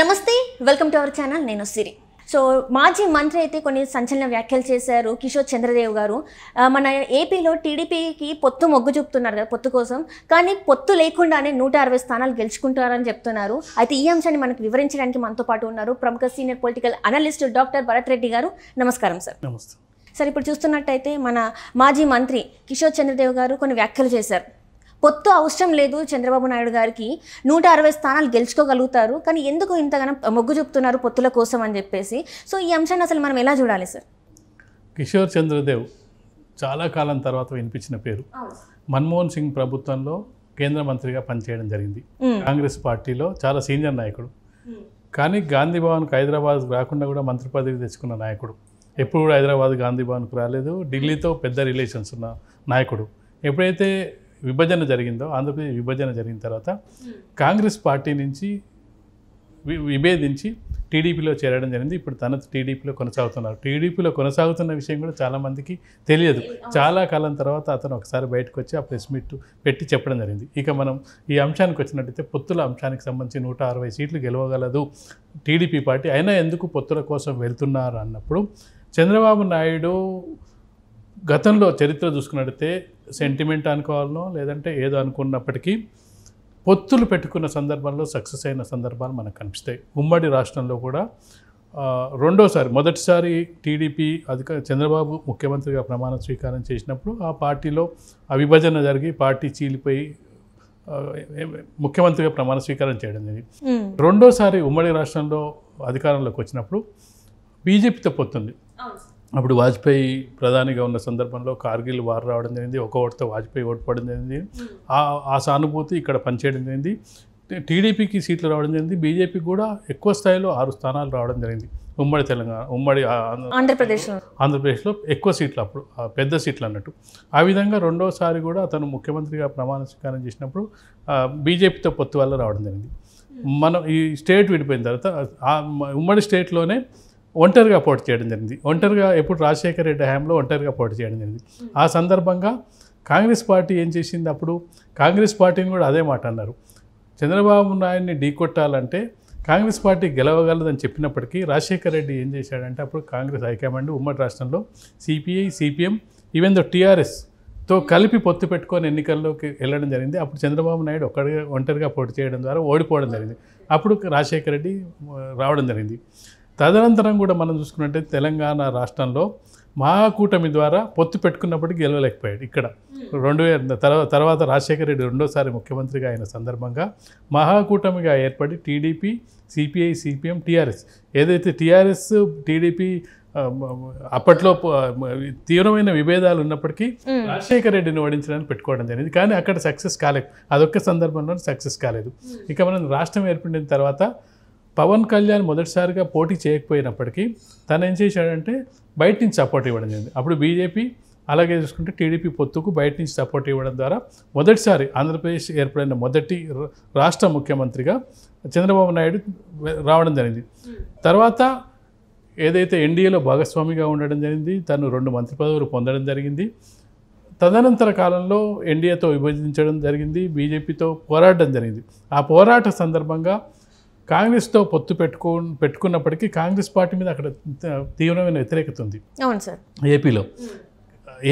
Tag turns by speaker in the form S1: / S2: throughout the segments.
S1: నమస్తే welcome to our channel నేను సిరి so మాజీ మంత్రి అయితే కొన్ని సంచలన వ్యాఖ్యలు చేశారు కిషోర్ చంద్రదేవ్ గారు మన ఏపీలో టీడీపీకి పొత్తు మొగ్గు చూపుతున్నారు కదా పొత్తు కోసం కానీ పొత్తు లేకుండానే నూట అరవై స్థానాలు గెలుచుకుంటారని చెప్తున్నారు అయితే ఈ అంశాన్ని మనకు వివరించడానికి మనతో పాటు ఉన్నారు ప్రముఖ senior political analyst doctor Bharat Reddy garu నమస్కారం సార్ నమస్తే సార్ ఇప్పుడు చూస్తున్నట్టయితే మన మాజీ మంత్రి కిషోర్ చంద్రదేవ్ గారు కొన్ని వ్యాఖ్యలు చేశారు పొత్తు అవసరం లేదు చంద్రబాబు నాయుడు గారికి నూట అరవై స్థానాలు గెలుచుకోగలుగుతారు కానీ ఎందుకు ఇంతగానో మొగ్గు చూపుతున్నారు పొత్తుల కోసం అని చెప్పేసి సో ఈ అంశాన్ని అసలు మనం ఎలా చూడాలి సార్
S2: కిషోర్ చంద్రదేవ్ చాలా కాలం తర్వాత వినిపించిన పేరు మన్మోహన్ సింగ్ ప్రభుత్వంలో కేంద్ర మంత్రిగా పనిచేయడం జరిగింది కాంగ్రెస్ పార్టీలో చాలా సీనియర్ నాయకుడు కానీ గాంధీ భవన్కి హైదరాబాద్ రాకుండా కూడా మంత్రి పదవి తెచ్చుకున్న నాయకుడు ఎప్పుడు కూడా హైదరాబాద్ గాంధీ భవన్కు రాలేదు ఢిల్లీతో పెద్ద రిలేషన్స్ ఉన్న నాయకుడు ఎప్పుడైతే విభజన జరిగిందో ఆంధ్రప్రదేశ్ విభజన జరిగిన తర్వాత కాంగ్రెస్ పార్టీ నుంచి విభేదించి టీడీపీలో చేరడం జరిగింది ఇప్పుడు తన టీడీపీలో కొనసాగుతున్నారు టీడీపీలో కొనసాగుతున్న విషయం కూడా చాలామందికి తెలియదు చాలా కాలం తర్వాత అతను ఒకసారి బయటకు వచ్చి ఆ ప్రెస్ మీట్ పెట్టి చెప్పడం జరిగింది ఇక మనం ఈ అంశానికి వచ్చినట్టయితే పొత్తుల అంశానికి సంబంధించి నూట అరవై సీట్లు గెలవగలదు టీడీపీ పార్టీ అయినా ఎందుకు పొత్తుల కోసం వెళ్తున్నారు అన్నప్పుడు చంద్రబాబు నాయుడు గతంలో చరిత్ర చూసుకున్నట్టయితే సెంటిమెంట్ అనుకోవాలనో లేదంటే ఏదో అనుకున్నప్పటికీ పొత్తులు పెట్టుకున్న సందర్భంలో సక్సెస్ అయిన సందర్భాలు మనకు కనిపిస్తాయి ఉమ్మడి రాష్ట్రంలో కూడా రెండోసారి మొదటిసారి టీడీపీ అధిక చంద్రబాబు ముఖ్యమంత్రిగా ప్రమాణ స్వీకారం చేసినప్పుడు ఆ పార్టీలో అవిభజన జరిగి పార్టీ చీలిపోయి ముఖ్యమంత్రిగా ప్రమాణ స్వీకారం చేయడం జరిగింది రెండోసారి ఉమ్మడి రాష్ట్రంలో అధికారంలోకి వచ్చినప్పుడు బీజేపీతో పొత్తుంది అప్పుడు వాజ్పేయి ప్రధానిగా ఉన్న సందర్భంలో కార్గిల్ వార్ రావడం జరిగింది ఒక ఓటుతో వాజ్పేయి ఓటు పడడం జరిగింది ఆ ఆ సానుభూతి ఇక్కడ పనిచేయడం జరిగింది టీడీపీకి సీట్లు రావడం జరిగింది బీజేపీకి కూడా ఎక్కువ స్థాయిలో ఆరు స్థానాలు రావడం జరిగింది ఉమ్మడి తెలంగాణ ఉమ్మడి ఆంధ్రప్రదేశ్ ఆంధ్రప్రదేశ్లో ఎక్కువ సీట్లు అప్పుడు పెద్ద సీట్లు అన్నట్టు ఆ విధంగా రెండోసారి కూడా అతను ముఖ్యమంత్రిగా ప్రమాణ స్వీకారం చేసినప్పుడు బీజేపీతో పొత్తు వల్ల రావడం జరిగింది మనం ఈ స్టేట్ విడిపోయిన తర్వాత ఉమ్మడి స్టేట్లోనే ఒంటరిగా పోటీ చేయడం జరిగింది ఒంటరిగా ఎప్పుడు రాజశేఖర రెడ్డి హయాంలో ఒంటరిగా పోటీ చేయడం జరిగింది ఆ సందర్భంగా కాంగ్రెస్ పార్టీ ఏం చేసింది అప్పుడు కాంగ్రెస్ పార్టీని కూడా అదే మాట అన్నారు చంద్రబాబు నాయుడిని ఢీకొట్టాలంటే కాంగ్రెస్ పార్టీ గెలవగలదని చెప్పినప్పటికీ రాజశేఖర రెడ్డి ఏం చేశాడంటే అప్పుడు కాంగ్రెస్ హైకమాండ్ ఉమ్మడి రాష్ట్రంలో CPI CPM even though TRS తో కలిపి పొత్తు పెట్టుకొని ఎన్నికల్లోకి వెళ్ళడం జరిగింది అప్పుడు చంద్రబాబు నాయుడు ఒక్కడిగా ఒంటరిగా పోటీ చేయడం ద్వారా ఓడిపోవడం జరిగింది అప్పుడు రాజశేఖర రెడ్డి రావడం జరిగింది తదనంతరం కూడా మనం చూసుకున్నట్టే తెలంగాణ రాష్ట్రంలో మహాకూటమి ద్వారా పొత్తు పెట్టుకున్నప్పటికీ గెలవలేకపోయాడు ఇక్కడ hmm. రెండు తర్వాత తర్వాత రాజశేఖర రెడ్డి రెండోసారి ముఖ్యమంత్రిగా అయిన సందర్భంగా మహాకూటమిగా ఏర్పడి టీడీపీ సిపిఐ సిపిఎం టీఆర్ఎస్ ఏదైతే టీఆర్ఎస్ టీడీపీ అప్పట్లో తీవ్రమైన విభేదాలు ఉన్నప్పటికీ hmm. రాజశేఖర రెడ్డిని ఓడించడానికి పెట్టుకోవడం జరిగింది కానీ అక్కడ సక్సెస్ కాలేదు అదొక్క సందర్భంలో సక్సెస్ కాలేదు hmm. ఇక మనం రాష్ట్రం ఏర్పడిన తర్వాత పవన్ కళ్యాణ్ మొదటిసారిగా పోటీ చేయకపోయినప్పటికీ తను ఏం చేశాడంటే బయట నుంచి సపోర్ట్ ఇవ్వడం జరిగింది అప్పుడు బీజేపీ అలాగే చూసుకుంటే టీడీపీ పొత్తుకు బయట నుంచి సపోర్ట్ ఇవ్వడం ద్వారా మొదటిసారి ఆంధ్రప్రదేశ్ ఏర్పడిన మొదటి రాష్ట్ర ముఖ్యమంత్రిగా చంద్రబాబు నాయుడు రావడం జరిగింది తర్వాత ఏదైతే ఎన్డీఏలో భాగస్వామిగా ఉండడం జరిగింది తను రెండు మంత్రి పదవులు పొందడం జరిగింది తదనంతర కాలంలో ఎన్డీఏతో విభజించడం జరిగింది బీజేపీతో పోరాడడం జరిగింది ఆ పోరాట సందర్భంగా కాంగ్రెస్తో పొత్తు పెట్టుకో పెట్టుకున్నప్పటికీ కాంగ్రెస్ పార్టీ మీద అక్కడ తీవ్రమైన వ్యతిరేకత ఉంది అవును సార్ ఏపీలో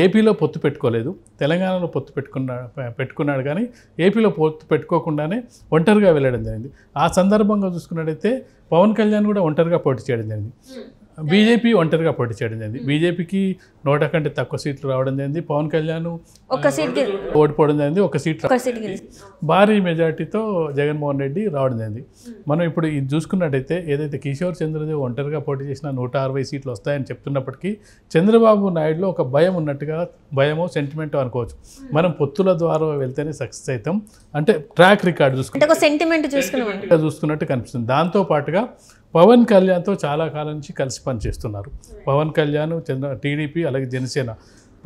S2: ఏపీలో పొత్తు పెట్టుకోలేదు తెలంగాణలో పొత్తు పెట్టుకున్నా పెట్టుకున్నాడు కానీ ఏపీలో పొత్తు పెట్టుకోకుండానే ఒంటరిగా వెళ్ళడం జరిగింది ఆ సందర్భంగా చూసుకున్నట్టయితే పవన్ కళ్యాణ్ కూడా ఒంటరిగా పోటీ చేయడం జరిగింది బీజేపీ ఒంటరిగా పోటీ చేయడం జరిగింది బీజేపీకి నూట కంటే తక్కువ సీట్లు రావడం జరిగింది పవన్ కళ్యాణ్ ఒక సీట్ ఓడిపోవడం జరిగింది ఒక సీట్ భారీ మెజార్టీతో జగన్మోహన్ రెడ్డి రావడం జరిగింది మనం ఇప్పుడు ఇది చూసుకున్నట్టయితే ఏదైతే కిషోర్ చంద్రదేవ్ ఒంటరిగా పోటీ చేసినా నూట అరవై సీట్లు వస్తాయని చెప్తున్నప్పటికీ చంద్రబాబు నాయుడులో ఒక భయం ఉన్నట్టుగా భయమో సెంటిమెంటో అనుకోవచ్చు మనం పొత్తుల ద్వారా వెళ్తేనే సక్సెస్ అవుతాం అంటే ట్రాక్ రికార్డు చూసుకుంటే సెంటిమెంట్ చూసుకున్నట్టు కనిపిస్తుంది దాంతో పాటుగా పవన్ కళ్యాణ్తో చాలా కాలం నుంచి కలిసి పనిచేస్తున్నారు పవన్ కళ్యాణ్ చంద్ర టీడీపీ అలాగే జనసేన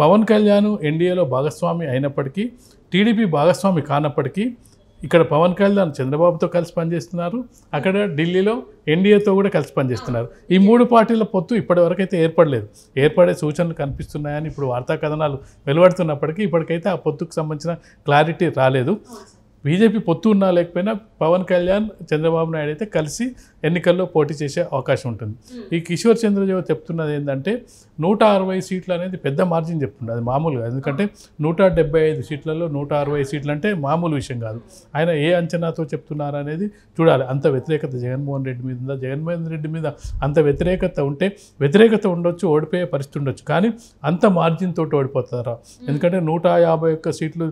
S2: పవన్ కళ్యాణ్ ఎన్డీఏలో భాగస్వామి అయినప్పటికీ టీడీపీ భాగస్వామి కానప్పటికీ ఇక్కడ పవన్ కళ్యాణ్ చంద్రబాబుతో కలిసి పనిచేస్తున్నారు అక్కడ ఢిల్లీలో ఎన్డీఏతో కూడా కలిసి పనిచేస్తున్నారు ఈ మూడు పార్టీల పొత్తు ఇప్పటివరకు అయితే ఏర్పడలేదు ఏర్పడే సూచనలు కనిపిస్తున్నాయని ఇప్పుడు వార్తా కథనాలు వెలువడుతున్నప్పటికీ ఇప్పటికైతే ఆ పొత్తుకు సంబంధించిన క్లారిటీ రాలేదు బీజేపీ పొత్తు ఉన్నా లేకపోయినా పవన్ కళ్యాణ్ చంద్రబాబు నాయుడు అయితే కలిసి ఎన్నికల్లో పోటీ చేసే అవకాశం ఉంటుంది ఈ కిషోర్ చంద్రదేవ్ చెప్తున్నది ఏంటంటే నూట అరవై సీట్లు అనేది పెద్ద మార్జిన్ చెప్తుంది అది మామూలుగా ఎందుకంటే నూట డెబ్బై ఐదు సీట్లలో నూట అరవై సీట్లు అంటే మామూలు విషయం కాదు ఆయన ఏ అంచనాతో చెప్తున్నారు అనేది చూడాలి అంత వ్యతిరేకత జగన్మోహన్ రెడ్డి మీద ఉందా జగన్మోహన్ రెడ్డి మీద అంత వ్యతిరేకత ఉంటే వ్యతిరేకత ఉండొచ్చు ఓడిపోయే పరిస్థితి ఉండొచ్చు కానీ అంత మార్జిన్ తోటి ఓడిపోతారా ఎందుకంటే నూట యాభై ఒక్క సీట్లు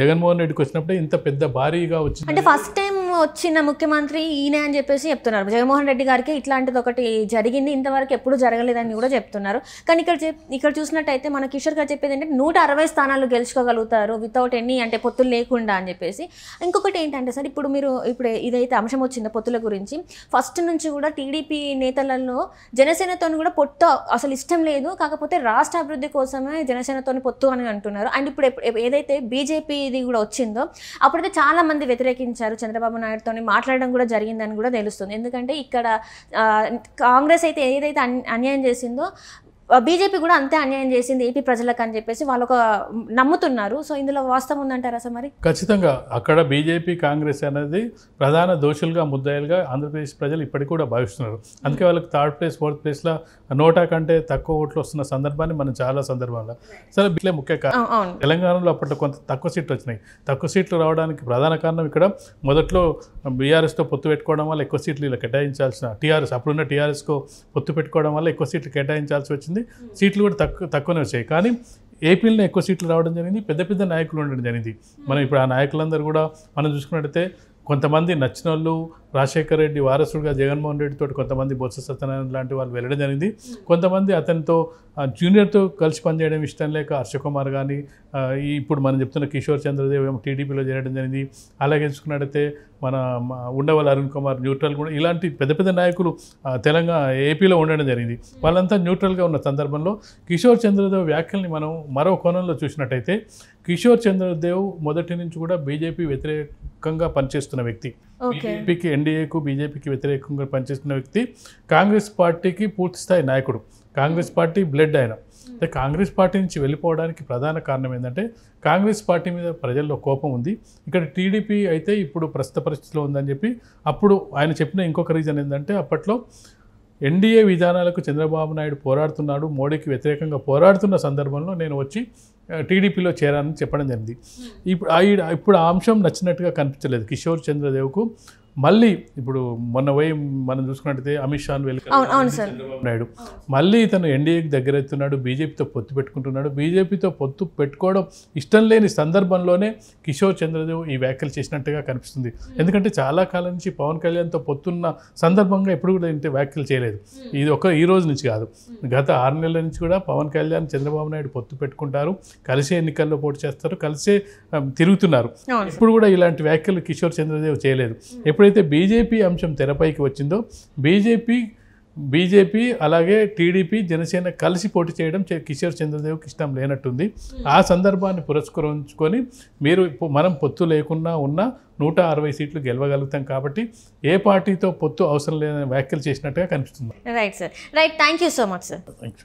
S2: జగన్మోహన్ రెడ్డికి వచ్చినప్పుడే ఇంత పెద్ద భారీగా వచ్చింది అంటే ఫస్ట్
S1: టైం వచ్చిన ముఖ్యమంత్రి ఈయన అని చెప్పేసి చెప్తున్నారు జగన్మోహన్ రెడ్డి గారికి ఇట్లాంటిది ఒకటి జరిగింది ఇంతవరకు ఎప్పుడు జరగలేదని కూడా చెప్తున్నారు కానీ ఇక్కడ ఇక్కడ చూసినట్టయితే మన కిషోర్ గారు చెప్పేది ఏంటంటే నూట అరవై స్థానాలు గెలుచుకోగలుగుతారు వితౌట్ ఎన్ని అంటే పొత్తులు లేకుండా అని చెప్పేసి ఇంకొకటి ఏంటంటే సార్ ఇప్పుడు మీరు ఇప్పుడు ఇదైతే అంశం వచ్చిందో పొత్తుల గురించి ఫస్ట్ నుంచి కూడా టీడీపీ నేతలలో జనసేనతో కూడా పొత్తు అసలు ఇష్టం లేదు కాకపోతే రాష్ట్ర అభివృద్ధి కోసమే జనసేనతో పొత్తు అని అంటున్నారు అండ్ ఇప్పుడు ఏదైతే బీజేపీ ఇది కూడా వచ్చిందో అప్పుడైతే చాలా మంది వ్యతిరేకించారు చంద్రబాబు నాయుడుతో మాట్లాడడం కూడా జరిగిందని కూడా తెలుస్తుంది ఎందుకంటే ఇక్కడ కాంగ్రెస్ అయితే ఏదైతే అన్యాయం చేసిందో బీజేపీ కూడా అంతే అన్యాయం చేసింది ఏపీ ప్రజలకు అని చెప్పేసి వాళ్ళు ఒక నమ్ముతున్నారు సో ఇందులో వాస్తవం ఉందంటారా సార్ మరి
S2: ఖచ్చితంగా అక్కడ బీజేపీ కాంగ్రెస్ అనేది ప్రధాన దోషులుగా ముద్దాయిలుగా ఆంధ్రప్రదేశ్ ప్రజలు ఇప్పటికి కూడా భావిస్తున్నారు అందుకే వాళ్ళకి థర్డ్ ప్లేస్ ఫోర్త్ ప్లేస్లో నోటా కంటే తక్కువ ఓట్లు వస్తున్న సందర్భాన్ని మనం చాలా సందర్భంలో సరే బిట్లే ముఖ్య కారణం తెలంగాణలో అప్పట్లో కొంత తక్కువ సీట్లు వచ్చినాయి తక్కువ సీట్లు రావడానికి ప్రధాన కారణం ఇక్కడ మొదట్లో బీఆర్ఎస్తో పొత్తు పెట్టుకోవడం వల్ల ఎక్కువ సీట్లు ఇలా కేటాయించాల్సిన టీఆర్ఎస్ అప్పుడున్న టీఆర్ఎస్కు పొత్తు పెట్టుకోవడం వల్ల ఎక్కువ సీట్లు కేటాయించాల్సి వచ్చింది జరిగింది hmm. సీట్లు కూడా తక్కువ తక్కువనే వచ్చాయి కానీ ఏపీలోనే ఎక్కువ సీట్లు రావడం జరిగింది పెద్ద పెద్ద నాయకులు ఉండడం జరిగింది hmm. మనం ఇప్పుడు ఆ నాయకులందరూ కూడా మనం చూసుకున్నట్టయితే కొంతమంది నచ్చిన వాళ్ళు రాజశేఖర రెడ్డి వారసుడుగా జగన్మోహన్ రెడ్డితో కొంతమంది బొత్స సత్యనారాయణ లాంటి వాళ్ళు వెళ్ళడం జరిగింది hmm. కొంతమంది అతనితో జూనియర్తో కలిసి పనిచేయడం ఇష్టం లేక హర్షకుమార్ కానీ ఇప్పుడు మనం చెప్తున్న కిషోర్ చంద్రదేవ్ టీడీపీలో చేరడం జరిగింది అలాగే చూసుకున్నట్టయితే మన ఉండవల్ అరుణ్ కుమార్ న్యూట్రల్ కూడా ఇలాంటి పెద్ద పెద్ద నాయకులు తెలంగాణ ఏపీలో ఉండడం జరిగింది వాళ్ళంతా న్యూట్రల్గా ఉన్న సందర్భంలో కిషోర్ చంద్రదేవ్ వ్యాఖ్యల్ని మనం మరో కోణంలో చూసినట్టయితే కిషోర్ చంద్రదేవ్ మొదటి నుంచి కూడా బీజేపీ వ్యతిరేకంగా పనిచేస్తున్న వ్యక్తి బీజేపీకి ఎన్డీఏకు బీజేపీకి వ్యతిరేకంగా పనిచేస్తున్న వ్యక్తి కాంగ్రెస్ పార్టీకి పూర్తి స్థాయి నాయకుడు కాంగ్రెస్ hmm. పార్టీ బ్లడ్ ఆయన hmm. కాంగ్రెస్ పార్టీ నుంచి వెళ్ళిపోవడానికి ప్రధాన కారణం ఏంటంటే కాంగ్రెస్ పార్టీ మీద ప్రజల్లో కోపం ఉంది ఇక్కడ టీడీపీ అయితే ఇప్పుడు ప్రస్తుత పరిస్థితిలో ఉందని చెప్పి అప్పుడు ఆయన చెప్పిన ఇంకొక రీజన్ ఏంటంటే అప్పట్లో ఎన్డీఏ విధానాలకు చంద్రబాబు నాయుడు పోరాడుతున్నాడు మోడీకి వ్యతిరేకంగా పోరాడుతున్న సందర్భంలో నేను వచ్చి టీడీపీలో చేరానని చెప్పడం జరిగింది hmm. ఇప్పుడు ఇప్పుడు ఆ అంశం నచ్చినట్టుగా కనిపించలేదు కిషోర్ చంద్రదేవ్కు మళ్ళీ ఇప్పుడు మొన్న పోయి మనం చూసుకున్నట్టయితే అమిత్ షాను చంద్రబాబు నాయుడు మళ్ళీ తను ఎన్డీఏకి దగ్గర అవుతున్నాడు బీజేపీతో పొత్తు పెట్టుకుంటున్నాడు బీజేపీతో పొత్తు పెట్టుకోవడం ఇష్టం లేని సందర్భంలోనే కిషోర్ చంద్రదేవ్ ఈ వ్యాఖ్యలు చేసినట్టుగా కనిపిస్తుంది ఎందుకంటే చాలా కాలం నుంచి పవన్ కళ్యాణ్తో పొత్తున్న సందర్భంగా ఎప్పుడు కూడా ఇంత వ్యాఖ్యలు చేయలేదు ఇది ఒక ఈ రోజు నుంచి కాదు గత ఆరు నెలల నుంచి కూడా పవన్ కళ్యాణ్ చంద్రబాబు నాయుడు పొత్తు పెట్టుకుంటారు కలిసే ఎన్నికల్లో పోటీ చేస్తారు కలిసే తిరుగుతున్నారు ఇప్పుడు కూడా ఇలాంటి వ్యాఖ్యలు కిషోర్ చంద్రదేవ్ చేయలేదు ఎప్పుడు ఎప్పుడైతే బీజేపీ అంశం తెరపైకి వచ్చిందో బీజేపీ బీజేపీ అలాగే టీడీపీ జనసేన కలిసి పోటీ చేయడం కిషోర్ చంద్రదేవ్ ఇష్టం లేనట్టుంది ఆ సందర్భాన్ని పురస్కరించుకొని మీరు మనం పొత్తు లేకున్నా ఉన్న నూట అరవై సీట్లు గెలవగలుగుతాం కాబట్టి ఏ పార్టీతో పొత్తు అవసరం లేదని వ్యాఖ్యలు చేసినట్టుగా కనిపిస్తుంది
S1: right sir right thank you so much sir thank